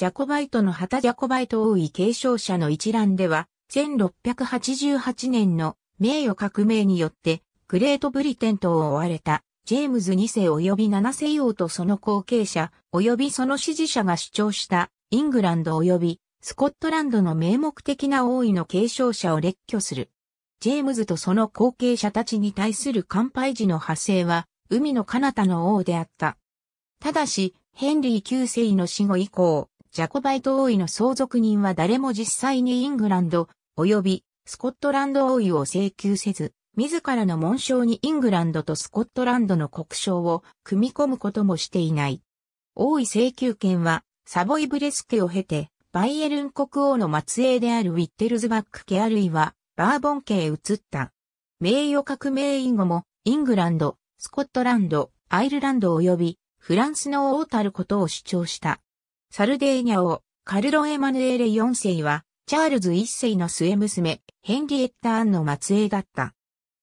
ジャコバイトの旗ジャコバイト王位継承者の一覧では、1688年の名誉革命によって、グレートブリテン島を追われた、ジェームズ2世及び7世王とその後継者、及びその支持者が主張した、イングランド及びスコットランドの名目的な王位の継承者を列挙する。ジェームズとその後継者たちに対する乾杯時の派生は、海の彼方の王であった。ただし、ヘンリー9世の死後以降、ジャコバイト王位の相続人は誰も実際にイングランド、及びスコットランド王位を請求せず、自らの紋章にイングランドとスコットランドの国章を組み込むこともしていない。王位請求権は、サボイブレス家を経て、バイエルン国王の末裔であるウィッテルズバック家あるいは、バーボン家へ移った。名誉革命以後も、イングランド、スコットランド、アイルランド及び、フランスの王たることを主張した。サルデーニャ王、カルロ・エマヌエレ4世は、チャールズ1世の末娘、ヘンリエッタ・アンの末裔だった。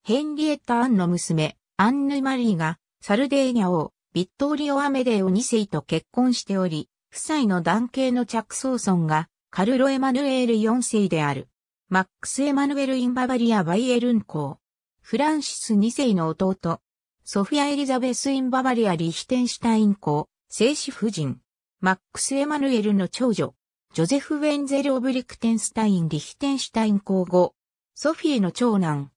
ヘンリエッタ・アンの娘、アンヌ・マリーが、サルデーニャ王、ビットーリオ・アメデーオ2世と結婚しており、夫妻の男系の着想尊が、カルロ・エマヌエレ4世である。マックス・エマヌエル・イン・ババリア・バイエルン公。フランシス2世の弟。ソフィア・エリザベス・イン・ババリア・リヒテンシュタイン公、聖子夫人。マックス・エマヌエルの長女、ジョゼフ・ウェンゼル・オブリクテンスタイン・リヒテンシュタイン皇后、ソフィーの長男。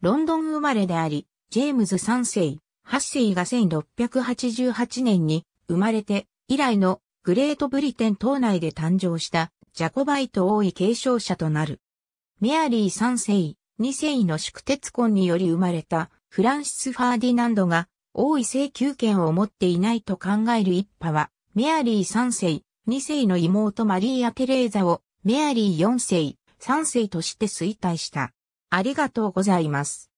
ロンドン生まれであり、ジェームズ3世、8世が1688年に生まれて以来のグレートブリテン島内で誕生したジャコバイト王位継承者となる。メアリー3世、2世の宿鉄婚により生まれたフランシス・ファーディナンドが王位請求権を持っていないと考える一派はメアリー3世、2世の妹マリーア・テレーザをメアリー4世、3世として衰退した。ありがとうございます。